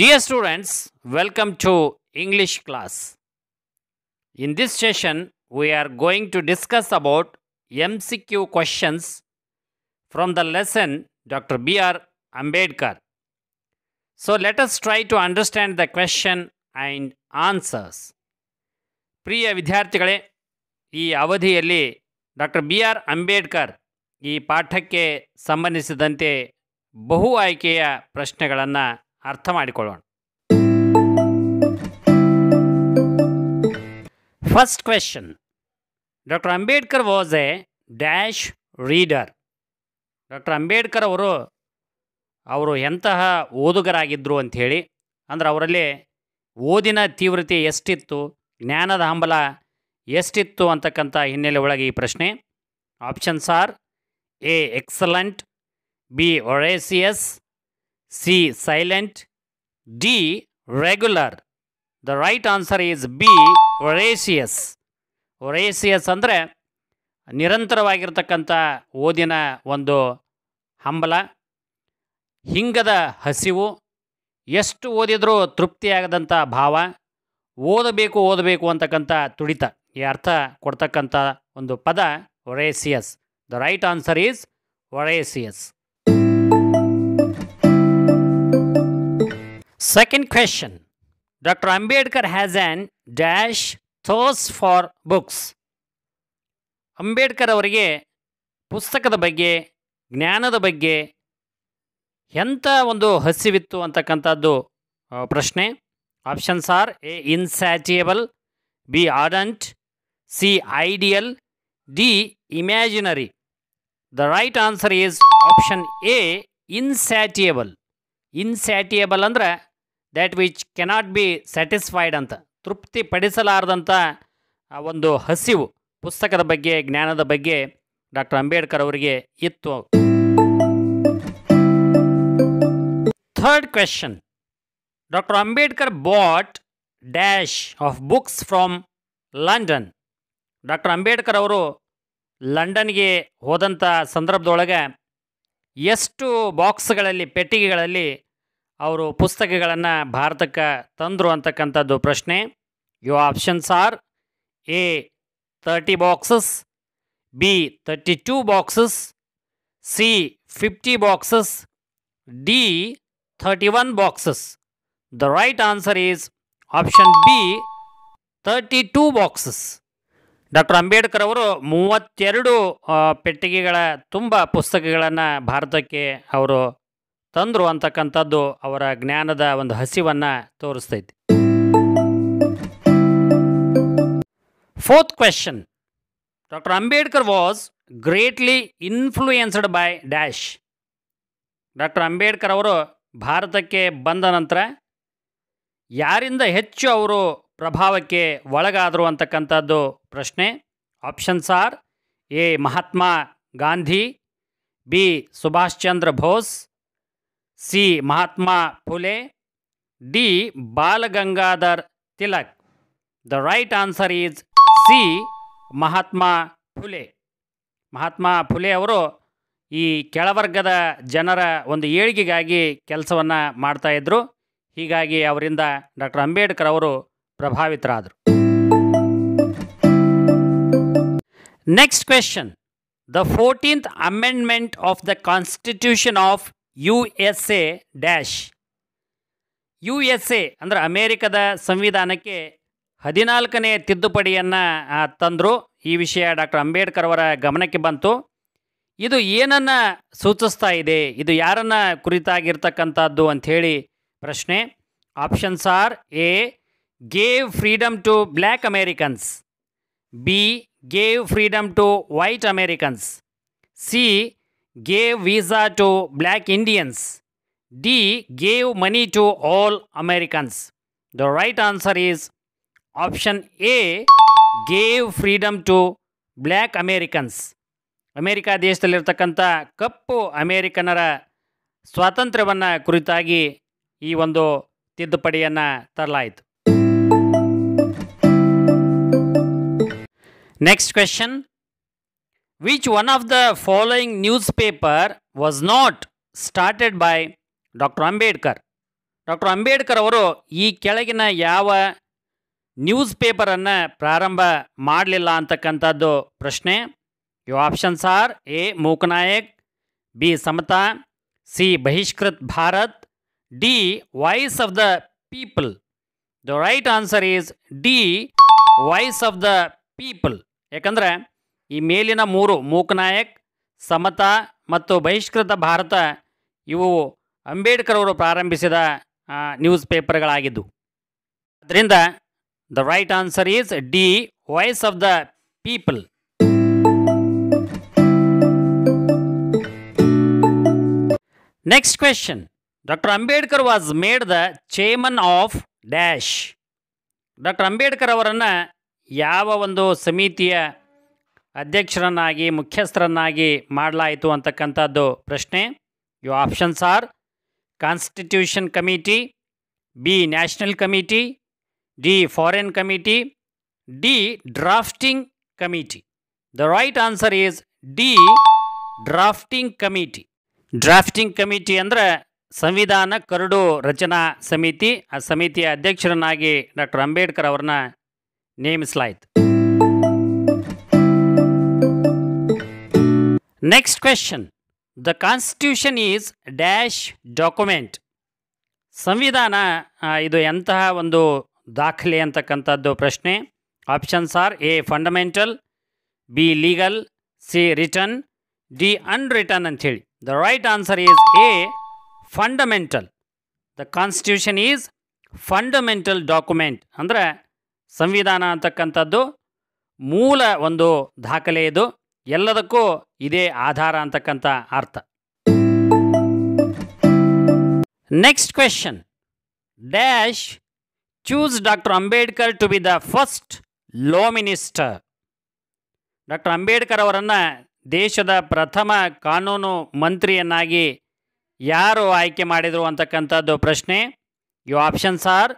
Dear students, welcome to English class. In this session, we are going to discuss about MCQ questions from the lesson Dr. B.R. Ambedkar. So let us try to understand the question and answers. Priya ವಿದ್ಯಾರ್ಥಿಗಳೇ ee avadhiyalli Dr. B. R. Ambedkar ee paathakke ಸಂಬಂಧಿಸಿದಂತೆ bahu ಆಯ್ಕೆಯ ಪ್ರಶ್ನೆಗಳನ್ನು ಅರ್ಥ ಮಾಡಿಕೊಳ್ಳೋಣ first question doctor Ambedkar was a dash reader doctor Ambedkar ಅವರು ಅವರು ಎಂತಹ ಓದುಗರಾಗಿದ್ದರು ಅಂಥೇಳಿ ಅಂದ್ರೆ ಅವರಲ್ಲಿ ಓದಿನ ತೀವ್ರತೆ ಎಷ್ಟಿತ್ತು ಜ್ಞಾನದ ಹಂಬಲ ಎಷ್ಟಿತ್ತು ಅಂತಕ್ಕಂಥ ಹಿನ್ನೆಲೆ ಒಳಗೆ ಈ ಪ್ರಶ್ನೆ options are A excellent B voracious C silent D regular the right answer is B voracious voracious ಅಂದರೆ ನಿರಂತರವಾಗಿರ್ತಕ್ಕಂಥ ಓದಿನ ಒಂದು ಹಂಬಲ ಹಿಂಗದ ಹಸಿವು ಎಷ್ಟು ಓದಿದರೂ ತೃಪ್ತಿಯಾಗದಂಥ ಭಾವ ಓದಬೇಕು ಓದಬೇಕು ಅಂತಕ್ಕಂಥ ತುಡಿತ ಈ ಅರ್ಥ ಕೊಡ್ತಕ್ಕಂಥ ಒಂದು ಪದ voracious the right answer is voracious Second question. Dr. Ambedkar has an dash thirst for books. Ambedkar ಅವರಿಗೆ ಪುಸ್ತಕದ ಬಗ್ಗೆ ಜ್ಞಾನದ ಬಗ್ಗೆ ಎಂಥ ಒಂದು ಹಸಿವಿತ್ತು ಅಂತಕ್ಕಂಥದ್ದು ಪ್ರಶ್ನೆ options are A insatiable B ardent C ideal D imaginary the right answer is option A insatiable insatiable ಅಂದರೆ that which cannot be satisfied ಅಂತ ತೃಪ್ತಿಪಡಿಸಲಾರದಂಥ ಆ ಒಂದು ಹಸಿವು ಪುಸ್ತಕದ ಬಗ್ಗೆ ಜ್ಞಾನದ ಬಗ್ಗೆ ಡಾಕ್ಟರ್ ಅಂಬೇಡ್ಕರ್ ಅವರಿಗೆ ಇತ್ತು third question doctor Ambedkar bought dash of books from London doctor Ambedkar ಅವರು ಲಂಡನ್ಗೆ ಹೋದಂಥ ಸಂದರ್ಭದೊಳಗೆ ಎಷ್ಟು ಬಾಕ್ಸ್ಗಳಲ್ಲಿ ಪೆಟ್ಟಿಗೆಗಳಲ್ಲಿ ಅವರು ಪುಸ್ತಕಗಳನ್ನು ಭಾರತಕ್ಕೆ ತಂದರು ಅಂತಕ್ಕಂಥದ್ದು ಪ್ರಶ್ನೆ ಯೋ options are A thirty boxes B thirty two boxes C fifty boxes D thirty one boxes the right answer is option B thirty two boxes doctor Ambedkar ಅವರು ಮೂವತ್ತೆರಡು ಪೆಟ್ಟಿಗೆಗಳ ತುಂಬ ಪುಸ್ತಕಗಳನ್ನು ಭಾರತಕ್ಕೆ ಅವರು ತಂದರು ಅಂತಕ್ಕಂಥದ್ದು ಅವರ ಜ್ಞಾನದ ಒಂದು ಹಸಿವನ್ನು ತೋರಿಸ್ತೈತಿ fourth question doctor Ambedkar was greatly influenced by dash doctor Ambedkar ಅವರು ಭಾರತಕ್ಕೆ ಬಂದ ನಂತರ ಯಾರಿಂದ ಹೆಚ್ಚು ಅವರು ಪ್ರಭಾವಕ್ಕೆ ಒಳಗಾದರು ಅಂತಕ್ಕಂಥದ್ದು ಪ್ರಶ್ನೆ options are A Mahatma Gandhi B Subhash Chandra Bose C Mahatma Phule D Balgangadhar Tilak the right answer is C Mahatma Phule Mahatma Phule ಅವರು ಈ ಕೆಳವರ್ಗದ ಜನರ ಒಂದು ಏಳಿಗೆಗಾಗಿ ಕೆಲಸವನ್ನು ಮಾಡ್ತಾ ಮಾಡ್ತಾಯಿದ್ರು ಹೀಗಾಗಿ ಅವರಿಂದ ಡಾಕ್ಟರ್ ಅಂಬೇಡ್ಕರ್ ಅವರು ಪ್ರಭಾವಿತರಾದರು next question the fourteenth amendment of the constitution of U S A dash U S A ಅಂದರೆ ಅಮೇರಿಕದ ಸಂವಿಧಾನಕ್ಕೆ ಹದಿನಾಲ್ಕನೇ ತಿದ್ದುಪಡಿಯನ್ನು ತಂದರು ಈ ವಿಷಯ ಡಾಕ್ಟರ್ ಅಂಬೇಡ್ಕರ್ ಅವರ ಗಮನಕ್ಕೆ ಬಂತು ಇದು ಏನನ್ನು ಸೂಚಿಸ್ತಾ ಇದೆ ಇದು ಯಾರನ್ನು ಕುರಿತಾಗಿರ್ತಕ್ಕಂಥದ್ದು ಅಂಥೇಳಿ ಪ್ರಶ್ನೆ options are A gave freedom to black Americans B gave freedom to white Americans C gave visa to black Indians. D. Gave money to all Americans. The right answer is option A. Gave freedom to black Americans America ದೇಶದಲ್ಲಿರ್ತಕ್ಕಂಥ ಕಪ್ಪು ಅಮೇರಿಕನರ ಸ್ವಾತಂತ್ರ್ಯವನ್ನು ಕುರಿತಾಗಿ ಈ ಒಂದು ತಿದ್ದುಪಡಿಯನ್ನು ತರಲಾಯಿತು next question which one of the following newspaper was not started by doctor Ambedkar doctor Ambedkar ಅವರು ಈ ಕೆಳಗಿನ ಯಾವ ನ್ಯೂಸ್ ಪೇಪರನ್ನು ಪ್ರಾರಂಭ ಮಾಡಲಿಲ್ಲ ಅಂತಕ್ಕಂಥದ್ದು ಪ್ರಶ್ನೆ ಯು options are A Mooknayak B Samata C Bahishkrit Bharat D voice of the people the right answer is D voice of the people ಯಾಕಂದರೆ ಈ ಮೇಲಿನ ಮೂರು ಮೂಕನಾಯಕ್ ಸಮತಾ ಮತ್ತು ಬಹಿಷ್ಕೃತ ಭಾರತ ಇವು ಅಂಬೇಡ್ಕರ್ ಅವರು ಪ್ರಾರಂಭಿಸಿದ ನ್ಯೂಸ್ ಪೇಪರ್ಗಳಾಗಿದ್ದು ಅದರಿಂದ the right answer is D voice of the people next question doctor Ambedkar was made the chairman of dash doctor Ambedkar ಅವರನ್ನು ಯಾವ ಒಂದು ಸಮಿತಿಯ ಅಧ್ಯಕ್ಷರನ್ನಾಗಿ ಮುಖ್ಯಸ್ಥರನ್ನಾಗಿ ಮಾಡಲಾಯಿತು ಅಂತಕ್ಕಂಥದ್ದು ಪ್ರಶ್ನೆ ಯು options are constitution committee B national committee D foreign committee D drafting committee the right answer is D drafting committee drafting committee ಅಂದರೆ ಸಂವಿಧಾನ ಕರಡು ರಚನಾ ಸಮಿತಿ ಆ ಸಮಿತಿಯ ಅಧ್ಯಕ್ಷರನ್ನಾಗಿ ಡಾಕ್ಟರ್ ಅಂಬೇಡ್ಕರ್ ಅವ್ರನ್ನ ನೇಮಿಸಲಾಯಿತು next question the constitution is dash document ಸಂವಿಧಾನ ಇದು ಎಂತಹ ಒಂದು ದಾಖಲೆ ಅಂತಕ್ಕಂಥದ್ದು ಪ್ರಶ್ನೆ options are A fundamental B legal C written D unwritten ಅಂಥೇಳಿ the right answer is A fundamental the constitution is fundamental document ಅಂದರೆ ಸಂವಿಧಾನ ಅಂತಕ್ಕಂಥದ್ದು ಮೂಲ ಒಂದು ದಾಖಲೆ ಇದು ಎಲ್ಲದಕ್ಕೂ ಇದೇ ಆಧಾರ ಅಂತಕ್ಕಂಥ ಅರ್ಥ next question dash choose doctor Ambedkar to be the first law minister doctor Ambedkar ಅವರನ್ನು ದೇಶದ ಪ್ರಥಮ ಕಾನೂನು ಮಂತ್ರಿಯನ್ನಾಗಿ ಯಾರು ಆಯ್ಕೆ ಮಾಡಿದರು ಅಂತಕ್ಕಂಥದ್ದು ಪ್ರಶ್ನೆ ಯು options are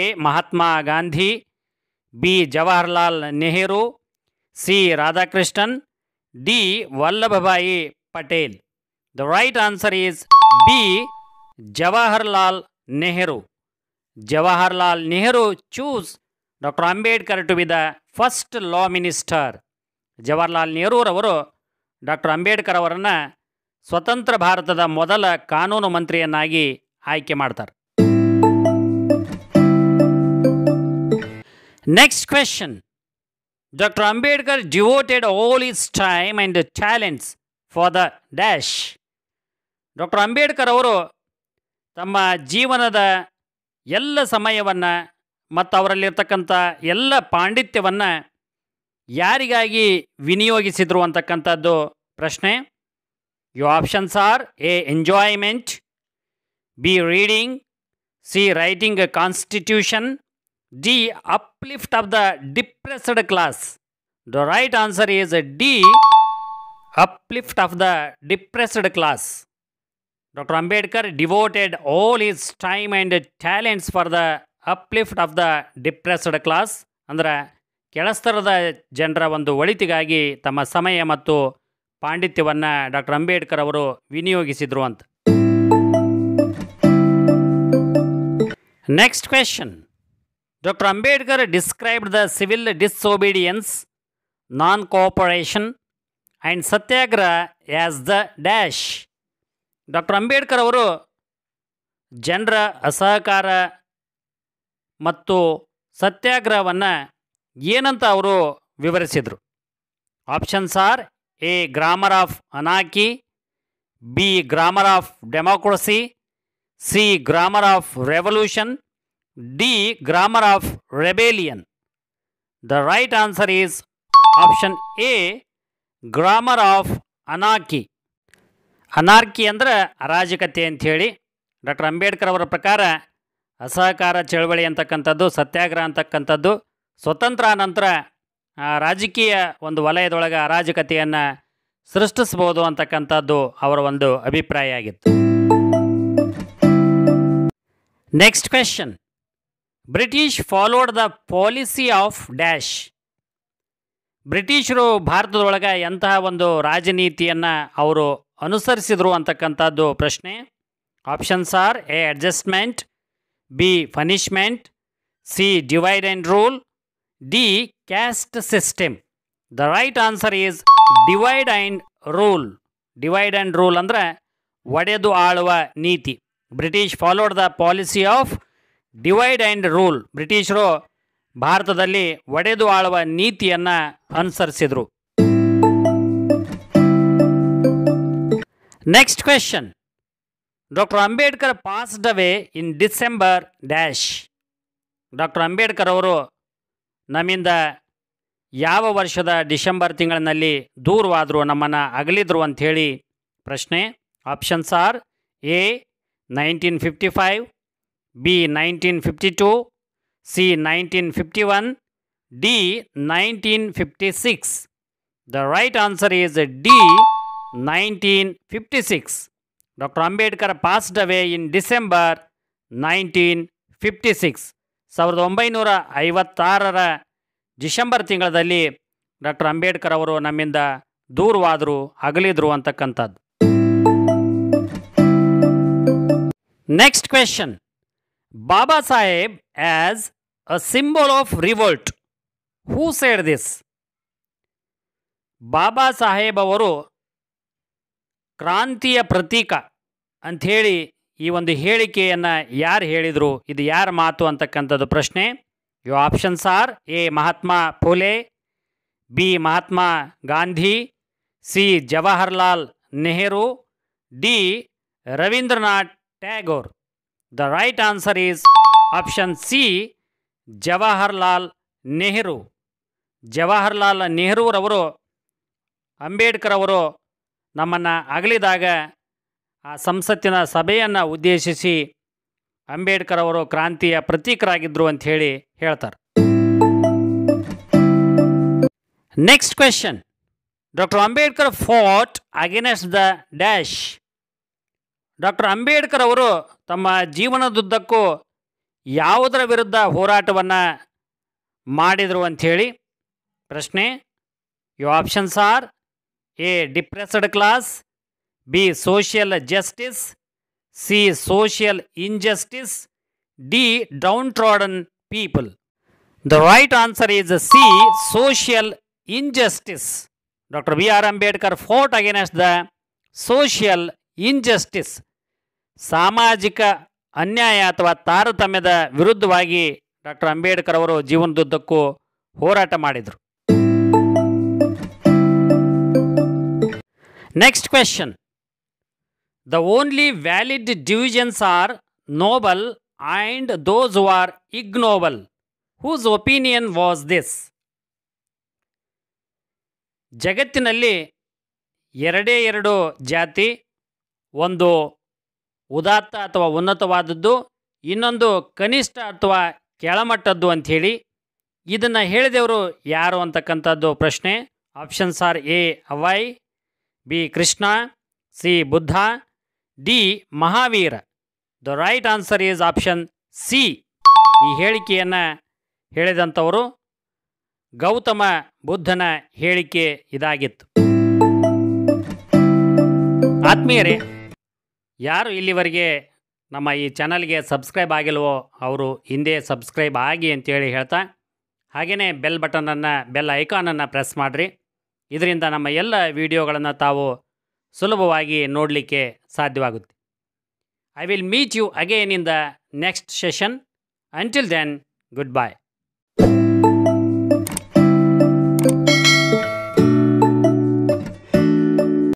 A Mahatma Gandhi B Jawaharlal Nehru C Radhakrishnan D. Vallabhabhai Patel. The right answer is B. Jawaharlal Nehru. Jawaharlal Nehru choose Dr. Ambedkar to be the first law minister. Jawaharlal Nehru ravaro Dr. Ambedkar avarana Swatantra Bharatada Modala Kanunu Mantriya Nagi Aike Martar. Next question. Dr. Ambedkar devoted all his time and talents for the dash. Doctor Ambedkar ಅವರು ತಮ್ಮ ಜೀವನದ ಎಲ್ಲ ಸಮಯವನ್ನು ಮತ್ತು ಅವರಲ್ಲಿರ್ತಕ್ಕಂಥ ಎಲ್ಲ ಪಾಂಡಿತ್ಯವನ್ನು ಯಾರಿಗಾಗಿ ವಿನಿಯೋಗಿಸಿದ್ರು ಅಂತಕ್ಕಂಥದ್ದು ಪ್ರಶ್ನೆ ಯು options are A enjoyment B reading C writing constitution D. Uplift of the depressed class. The right answer is D. Uplift of the depressed class. Dr. Ambedkar devoted all his time and talents for the uplift of the Depressed Class. Andra ಕೆಳಸ್ತರದ ಜನರ ಒಂದು ಒಳಿತಿಗಾಗಿ ತಮ್ಮ ಸಮಯ ಮತ್ತು ಪಾಂಡಿತ್ಯವನ್ನು Dr. Ambedkar ಅವರು ವಿನಿಯೋಗಿಸಿದರು ಅಂತ Next question. Doctor Ambedkar described the civil ಡಿಸ್ಒಬಿಡಿಯನ್ಸ್ non cooperation and satyagraha as the dash doctor Ambedkar ಅವರು ಜನರ ಅಸಹಕಾರ ಮತ್ತು ಸತ್ಯಾಗ್ರಹವನ್ನು ಏನಂತ ಅವರು ವಿವರಿಸಿದರು options are A grammar of ಅನಾಕಿ B grammar of democracy C grammar of revolution D grammar of Rebellion. The right answer is option A grammar of Anarchy. Anarchy ಅಂದ್ರೆ ಅರಾಜಕತೆ ಅಂತ ಹೇಳಿ ಡಾಕ್ಟರ್ ಅಂಬೇಡ್ಕರ್ ಅವರ ಪ್ರಕಾರ ಅಸಹಕಾರ ಚಳವಳಿ ಅಂತಕ್ಕಂಥದ್ದು ಸತ್ಯಾಗ್ರಹ ಅಂತಕ್ಕಂಥದ್ದು ಸ್ವತಂತ್ರ ನಂತರ ರಾಜಕೀಯ ಒಂದು ವಲಯದೊಳಗೆ ಅರಾಜಕತೆಯನ್ನು ಸೃಷ್ಟಿಸ್ಬೋದು ಅಂತಕ್ಕಂಥದ್ದು ಅವರ ಒಂದು ಅಭಿಪ್ರಾಯ ಆಗಿತ್ತು next question British followed the policy of dash ಬ್ರಿಟಿಷರು ಭಾರತದೊಳಗೆ ಎಂತಹ ಒಂದು ರಾಜನೀತಿಯನ್ನು ಅವರು ಅನುಸರಿಸಿದರು ಅಂತಕ್ಕಂಥದ್ದು ಪ್ರಶ್ನೆ options are A adjustment B punishment C divide and rule D caste system the right answer is divide and rule divide and rule ಅಂದರೆ ಒಡೆದು ಆಳುವ ನೀತಿ British followed the policy of divide and rule ಬ್ರಿಟಿಷರು ಭಾರತದಲ್ಲಿ ಒಡೆದು ಆಳುವ ನೀತಿಯನ್ನು ಅನುಸರಿಸಿದರು next question doctor Ambedkar passed away in December dash doctor Ambedkar ಅವರು ನಮ್ಮಿಂದ ಯಾವ ವರ್ಷದ ಡಿಸೆಂಬರ್ ತಿಂಗಳಿನಲ್ಲಿ ದೂರವಾದರು ನಮ್ಮನ್ನು ಅಗಲಿದ್ರು ಅಂಥೇಳಿ ಪ್ರಶ್ನೆ options are A nineteen fifty five B nineteen fifty two C nineteen fifty one D nineteen fifty six the right answer is D nineteen fifty six doctor Ambedkar passed away in December nineteen fifty six ಸಾವಿರದ ಒಂಬೈನೂರ ಐವತ್ತಾರರ December ತಿಂಗಳಲ್ಲಿ doctor Ambedkar ಅವರು ನಮ್ಮಿಂದ ದೂರವಾದರು ಅಗಲಿದ್ರು ಅಂತಕ್ಕಂಥದ್ದು next question Baba Saheb as a symbol of revolt who said this Baba Saheb ಅವರು ಕ್ರಾಂತಿಯ ಪ್ರತೀಕ ಅಂಥೇಳಿ ಈ ಒಂದು ಹೇಳಿಕೆಯನ್ನು ಯಾರು ಹೇಳಿದರು ಇದು ಯಾರ ಮಾತು ಅಂತಕ್ಕಂಥದ್ದು ಪ್ರಶ್ನೆ ಯೋ options are A Mahatma Phule B Mahatma Gandhi C Jawaharlal Nehru D Rabindranath Tagore the right answer is option C Jawaharlal Nehru Jawaharlal ನೆಹರೂರವರು ಅಂಬೇಡ್ಕರ್ ಅವರು ನಮ್ಮನ್ನು ಅಗಲಿದಾಗ ಆ ಸಂಸತ್ತಿನ ಸಭೆಯನ್ನು ಉದ್ದೇಶಿಸಿ ಅಂಬೇಡ್ಕರ್ ಅವರು ಕ್ರಾಂತಿಯ ಪ್ರತೀಕರಾಗಿದ್ದರು ಅಂತ ಹೇಳಿ ಹೇಳ್ತಾರೆ next question doctor Ambedkar fought against the dash doctor Ambedkar ಅವರು ತಮ್ಮ ಜೀವನದುದ್ದಕ್ಕೂ ಯಾವುದರ ವಿರುದ್ಧ ಹೋರಾಟವನ್ನು ಮಾಡಿದರು ಅಂಥೇಳಿ ಪ್ರಶ್ನೆ ಯು options are A depressed class B social justice C social injustice D down trodden people the right answer is C social injustice doctor B R Ambedkar fought against the social injustice ಸಾಮಾಜಿಕ ಅನ್ಯಾಯ ಅಥವಾ ತಾರತಮ್ಯದ ವಿರುದ್ಧವಾಗಿ ಡಾಕ್ಟರ್ ಅಂಬೇಡ್ಕರ್ ಅವರು ಜೀವನದುದ್ದಕ್ಕೂ ಹೋರಾಟ ಮಾಡಿದರು next question the only valid divisions are noble and those who are ignoble whose opinion was this ಜಗತ್ತಿನಲ್ಲಿ ಎರಡೇ ಎರಡು ಜಾತಿ ಒಂದು ಉದಾತ್ತ ಅಥವಾ ಉನ್ನತವಾದದ್ದು ಇನ್ನೊಂದು ಕನಿಷ್ಠ ಅಥವಾ ಕೆಳಮಟ್ಟದ್ದು ಅಂಥೇಳಿ ಇದನ್ನು ಹೇಳಿದವರು ಯಾರು ಅಂತಕ್ಕಂಥದ್ದು ಪ್ರಶ್ನೆ options are A Avvai B Krishna C Buddha D Mahavira the right answer is option C ಈ ಹೇಳಿಕೆಯನ್ನು ಹೇಳಿದಂಥವರು ಗೌತಮ ಬುದ್ಧನ ಹೇಳಿಕೆ ಇದಾಗಿತ್ತು ಆತ್ಮೀಯರೇ ಯಾರು ಇಲ್ಲಿವರೆಗೆ ನಮ್ಮ ಈ ಚಾನಲ್ಗೆ ಸಬ್ಸ್ಕ್ರೈಬ್ ಆಗಿಲ್ವೋ ಅವರು ಹಿಂದೆ ಸಬ್ಸ್ಕ್ರೈಬ್ ಆಗಿ ಅಂತೇಳಿ ಹೇಳ್ತಾ ಹಾಗೆಯೇ ಬೆಲ್ ಬಟನನ್ನು ಬೆಲ್ ಐಕಾನನ್ನು ಪ್ರೆಸ್ ಮಾಡಿರಿ ಇದರಿಂದ ನಮ್ಮ ಎಲ್ಲ ವಿಡಿಯೋಗಳನ್ನು ತಾವು ಸುಲಭವಾಗಿ ನೋಡಲಿಕ್ಕೆ ಸಾಧ್ಯವಾಗುತ್ತೆ I will meet you again in the next session until then good bye